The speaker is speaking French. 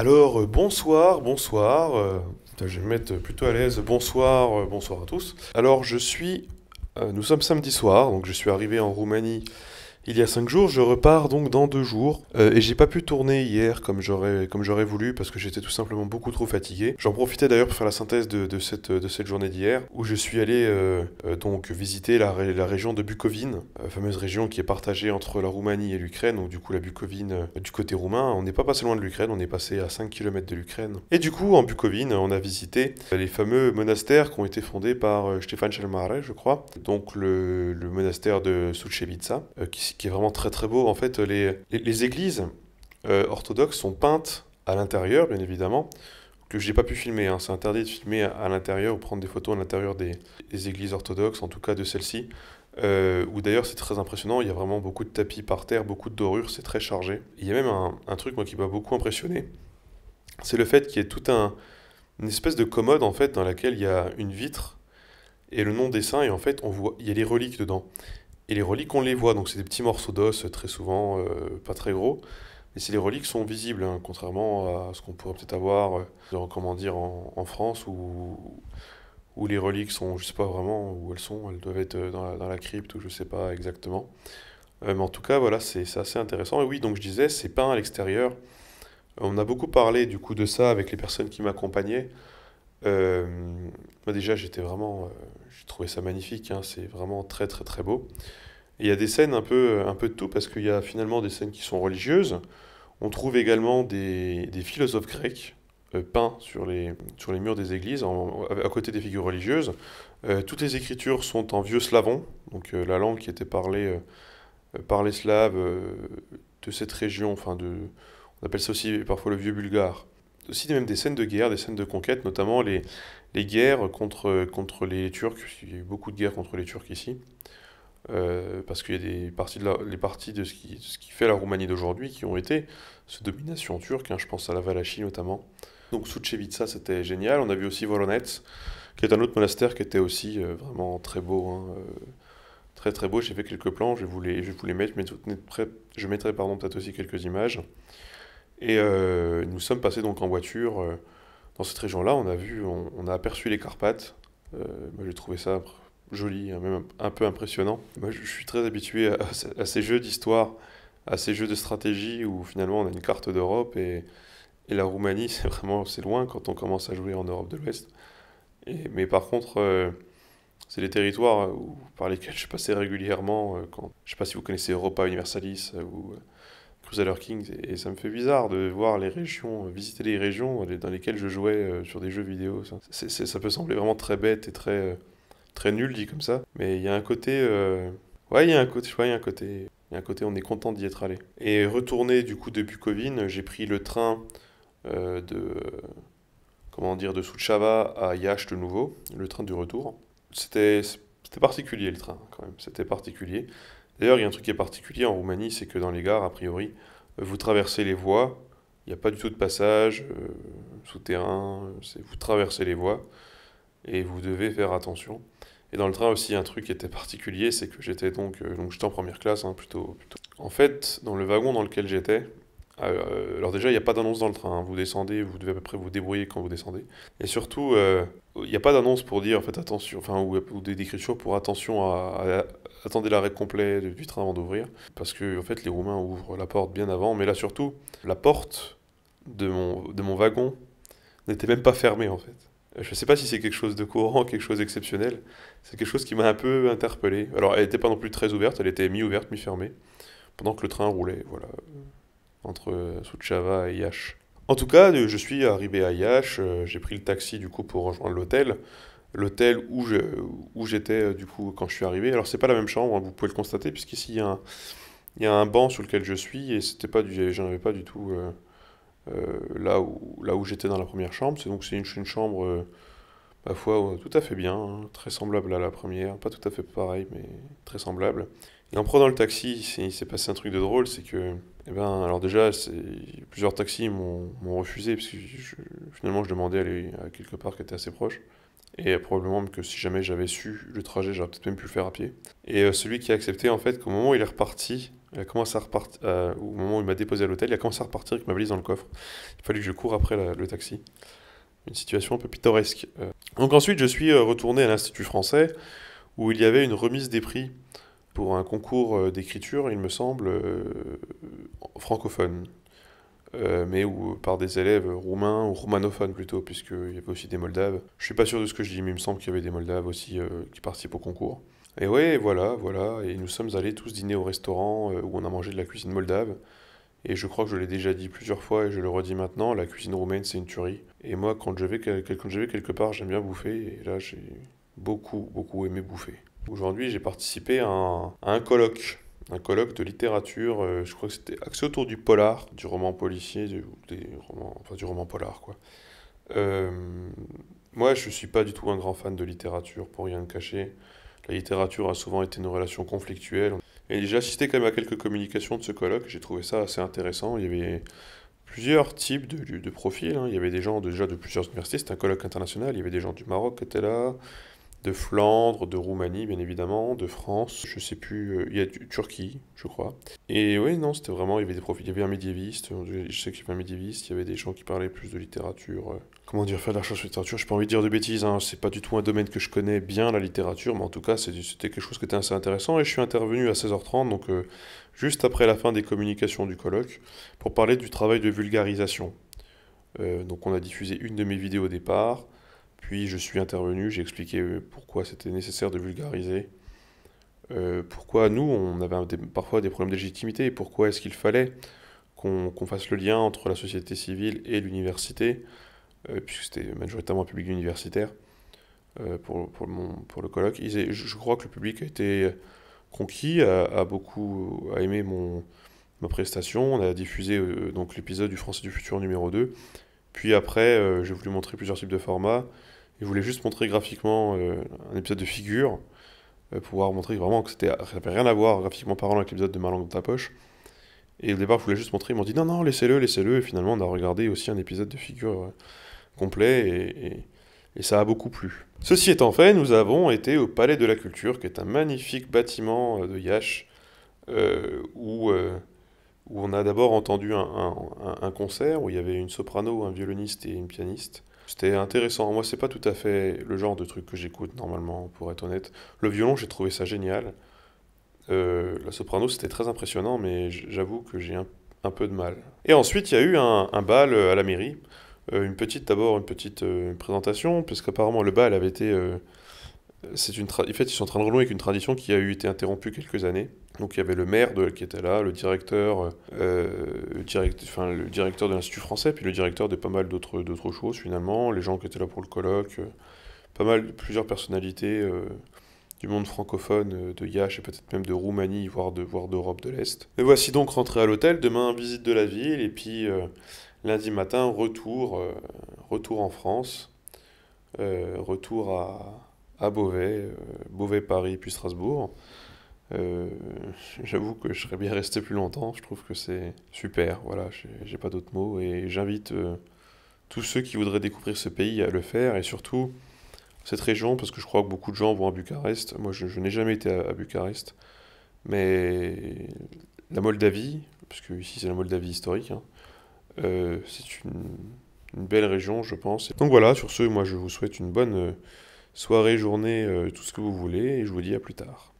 Alors, euh, bonsoir, bonsoir. Euh, je vais me mettre plutôt à l'aise. Bonsoir, euh, bonsoir à tous. Alors, je suis. nous sommes samedi soir, donc je suis arrivé en Roumanie il y a 5 jours, je repars donc dans 2 jours euh, et j'ai pas pu tourner hier comme j'aurais voulu parce que j'étais tout simplement beaucoup trop fatigué. J'en profitais d'ailleurs pour faire la synthèse de, cette, de cette journée d'hier où je suis allé euh, euh, donc visiter la, région de Bukovine, fameuse région qui est partagée entre la Roumanie et l'Ukraine, donc du coup la Bukovine du côté roumain, on n'est pas passé loin de l'Ukraine, on est passé à 5 km de l'Ukraine. Et du coup en Bukovine, on a visité les fameux monastères qui ont été fondés par Stéphane Chalmare, je crois, donc le, monastère de Sucevica qui ce qui est vraiment très très beau. En fait, les, les, églises euh, orthodoxes sont peintes à l'intérieur, bien évidemment, que je n'ai pas pu filmer. Hein. C'est interdit de filmer à, l'intérieur ou prendre des photos à l'intérieur des, des, églises orthodoxes, en tout cas de celle ci Euh, où d'ailleurs c'est très impressionnant, il y a vraiment beaucoup de tapis par terre, beaucoup de dorures, c'est très chargé. Il y a même un, un truc moi qui m'a beaucoup impressionné, c'est le fait qu'il y ait toute un, une espèce de commode en fait dans laquelle il y a une vitre et le nom des saints et en fait on voit il y a les reliques dedans et les reliques, on les voit, donc c'est des petits morceaux d'os euh, très souvent, euh, pas très gros. Mais si les reliques sont visibles, hein, contrairement à ce qu'on pourrait peut-être avoir, euh, comment dire, en, France où, où les reliques sont, je sais pas vraiment où elles sont, elles doivent être dans la, crypte ou je sais pas exactement. mais en tout cas, voilà, c'est assez intéressant. Et oui, donc je disais, c'est peint à l'extérieur. On a beaucoup parlé du coup de ça avec les personnes qui m'accompagnaient. Euh, moi déjà, j'étais vraiment, euh, j'ai trouvé ça magnifique. Hein, c'est vraiment très très très beau. il y a des scènes un peu, un peu de tout parce qu'il y a finalement des scènes qui sont religieuses. On trouve également des, des philosophes grecs euh, peints sur les, sur les murs des églises, à côté des figures religieuses. toutes les écritures sont en vieux slavon, donc la langue qui était parlée par les Slaves de cette région, enfin de, on appelle ça aussi parfois le vieux bulgare aussi même des scènes de guerre, des scènes de conquête, notamment les, les guerres contre, contre les Turcs. Il y a eu beaucoup de guerres contre les Turcs ici. Euh, parce qu'il y a des parties de les parties de ce, qui, ce qui fait la Roumanie d'aujourd'hui qui ont été sous domination turque, hein. je pense à la Valachie notamment. Donc Sucevica, c'était génial. On a vu aussi Voronets, qui est un autre monastère qui était aussi euh, vraiment très beau. Hein. Euh, très très beau. J'ai fait quelques plans, je vais vous les, je vais mettre, mais je mettrai, pardon peut-être aussi quelques images. Et euh, nous sommes passés donc en voiture euh, dans cette région-là. On a vu, on, a aperçu les Carpates. Euh, moi, j'ai trouvé ça joli, hein, même un peu impressionnant. Moi, je suis très habitué à, ces jeux d'histoire, à ces jeux de stratégie où finalement on a une carte d'Europe et, et, la Roumanie, c'est vraiment c'est loin quand on commence à jouer en Europe de l'Ouest. mais par contre, c'est des territoires par lesquels je passais régulièrement. quand, je ne sais pas si vous connaissez Europa Universalis ou Crusader Kings. Et, et, ça me fait bizarre de voir les régions, euh, visiter les régions dans lesquelles je jouais euh, sur des jeux vidéo. Ça, ça peut sembler vraiment très bête et très, euh, très nul dit comme ça, mais il y a un côté. Ouais, il y a un côté. Ouais, un côté. Il y a un côté, on est content d'y être allé. Et retourné du coup de Covid, j'ai pris le train de comment dire de Suchava à Yash de nouveau, le train du retour. C'était particulier le train quand même, c'était particulier. D'ailleurs, il y a un truc qui est particulier en Roumanie, c'est que dans les gares, a priori, vous traversez les voies, il n'y a pas du tout de passage euh, souterrain, vous traversez les voies et vous devez faire attention. Et dans le train aussi, un truc qui était particulier, c'est que j'étais donc, euh, en première classe, hein, plutôt, En fait, dans le wagon dans lequel j'étais, euh, alors déjà, il n'y a pas d'annonce dans le train. Hein. vous descendez, vous devez à peu près vous débrouiller quand vous descendez. Et surtout, il n'y a pas d'annonce pour dire, en fait, attention, enfin, ou, des descriptions pour attention à, attendez l'arrêt complet du train avant d'ouvrir, parce que en fait les Roumains ouvrent la porte bien avant, mais là surtout, la porte de mon, de mon wagon n'était même pas fermée en fait. Je ne sais pas si c'est quelque chose de courant, quelque chose d'exceptionnel, c'est quelque chose qui m'a un peu interpellé. Alors elle n'était pas non plus très ouverte, elle était mi-ouverte, mi-fermée, pendant que le train roulait, voilà, entre Suchava et Yash. En tout cas, je suis arrivé à Yash, euh, j'ai pris le taxi du coup pour rejoindre l'hôtel l'hôtel où je, où j'étais euh, du coup quand je suis arrivé. Alors c'est pas la même chambre, hein, vous pouvez le constater, puisqu'ici il y, a un, il y a un banc sur lequel je suis et c'était pas du, j'en avais pas du tout euh, euh, là où là où j'étais dans la première chambre. C'est donc c'est une, chambre parfois, tout à fait bien, hein, très semblable à la première, pas tout à fait pareil mais très semblable. Et en prenant le taxi, il s'est passé un truc de drôle, c'est que, eh ben, alors déjà, plusieurs taxis m'ont refusé, parce que finalement je demandais aller à quelque part qui était assez proche. Et probablement que si jamais j'avais su le trajet, j'aurais peut-être même pu le faire à pied. Et euh, celui qui a accepté, en fait, qu'au moment où il est reparti, il a commencé à repartir, euh, au moment où il m'a déposé à l'hôtel, il a commencé à repartir avec ma valise dans le coffre. Il fallu que je cours après le taxi. Une situation un peu pittoresque. Euh. Donc ensuite, je suis retourné à l'Institut français, où il y avait une remise des prix pour un concours d'écriture, il me semble, francophone. Euh, mais ou euh, par des élèves roumains ou roumanophones plutôt, puisqu'il y avait aussi des Moldaves. Je suis pas sûr de ce que je dis, mais il me semble qu'il y avait des Moldaves aussi euh, qui participent au concours. Et ouais, voilà, voilà, et nous sommes allés tous dîner au restaurant où on a mangé de la cuisine moldave. Et je crois que je l'ai déjà dit plusieurs fois et je le redis maintenant, la cuisine roumaine c'est une tuerie. Et moi quand je vais, quelque part j'aime bien bouffer et là j'ai beaucoup beaucoup aimé bouffer. Aujourd'hui j'ai participé à un colloque un colloque de littérature, euh, je crois que c'était axé autour du polar, du roman policier, du, des enfin, du roman polar, quoi. Euh, moi, je ne suis pas du tout un grand fan de littérature, pour rien de cacher. La littérature a souvent été une relation conflictuelle. Et j'ai assisté quand même à quelques communications de ce colloque, j'ai trouvé ça assez intéressant. Il y avait plusieurs types de, de profils. Hein. Il y avait des gens déjà de plusieurs universités, c'était un colloque international. Il y avait des gens du Maroc qui étaient là, de Flandre, de Roumanie, bien évidemment, de France, je sais plus, euh, il y a du, Turquie, je crois. Et oui, non, c'était vraiment, il y avait des profils, il y avait un médiéviste, euh, je sais qu'il y avait un médiéviste, il y avait des gens qui parlaient plus de littérature. Euh. Comment dire, faire de la recherche littérature, j'ai pas envie de dire de bêtises, hein, c'est pas du tout un domaine que je connais bien, la littérature, mais en tout cas, c'était quelque chose qui était assez intéressant, et je suis intervenu à 16h30, donc juste après la fin des communications du colloque, pour parler du travail de vulgarisation. donc on a diffusé une de mes vidéos au départ, puis je suis intervenu, j'ai expliqué euh, pourquoi c'était nécessaire de vulgariser, euh, pourquoi nous, on avait parfois des problèmes de légitimité, pourquoi est-ce qu'il fallait qu'on fasse le lien entre la société civile et l'université, euh, puisque c'était majoritairement un public universitaire pour, pour, pour, le colloque. je, crois que le public a été conquis, a, beaucoup a aimé mon, ma prestation. On a diffusé donc l'épisode du Français du Futur numéro 2, puis après, euh, j'ai voulu montrer plusieurs types de formats. Et je voulais juste montrer graphiquement euh, un épisode de figure, euh, pour pouvoir montrer vraiment que c'était, ça n'avait rien à voir graphiquement parlant avec l'épisode de Ma dans ta poche. Et au départ, je voulais juste montrer, ils m'ont dit non, non, laissez-le, laissez-le. Et finalement, on a regardé aussi un épisode de figure complet et, ça a beaucoup plu. Ceci étant fait, nous avons été au Palais de la Culture, qui est un magnifique bâtiment de Yash où où on a d'abord entendu un, concert où il y avait une soprano, un violoniste et une pianiste. C'était intéressant. Moi, c'est pas tout à fait le genre de truc que j'écoute normalement, pour être honnête. Le violon, j'ai trouvé ça génial. Euh, la soprano, c'était très impressionnant, mais j'avoue que j'ai un, peu de mal. Et ensuite, il y a eu un, bal euh, à la mairie. Euh, une petite, d'abord, une petite présentation, parce qu'apparemment, le bal avait été c'est une en fait, ils sont en train de renouer avec une tradition qui a eu été interrompue quelques années. Donc il y avait le maire de... qui était là, le directeur, euh, euh, direct... enfin, le directeur de l'Institut français, puis le directeur de pas mal d'autres, d'autres choses finalement, les gens qui étaient là pour le colloque, euh, pas mal, plusieurs personnalités du monde francophone, de yach et peut-être même de Roumanie, voire, de, voire d'Europe de l'Est. Mais voici donc rentré à l'hôtel, demain visite de la ville, et puis lundi matin retour, retour en France, retour à à Beauvais, euh, Beauvais, Paris, puis Strasbourg. Euh, j'avoue que je serais bien resté plus longtemps, je trouve que c'est super, voilà, j'ai pas d'autres mots, et j'invite euh, tous ceux qui voudraient découvrir ce pays à le faire, et surtout cette région, parce que je crois que beaucoup de gens vont à Bucarest. Moi, je, n'ai jamais été à, Bucarest. Mais la Moldavie, parce que ici c'est la Moldavie historique, hein, c'est une, une, belle région, je pense. Donc voilà, sur ce, moi je vous souhaite une bonne, soirée, journée, euh, tout ce que vous voulez, et je vous dis à plus tard.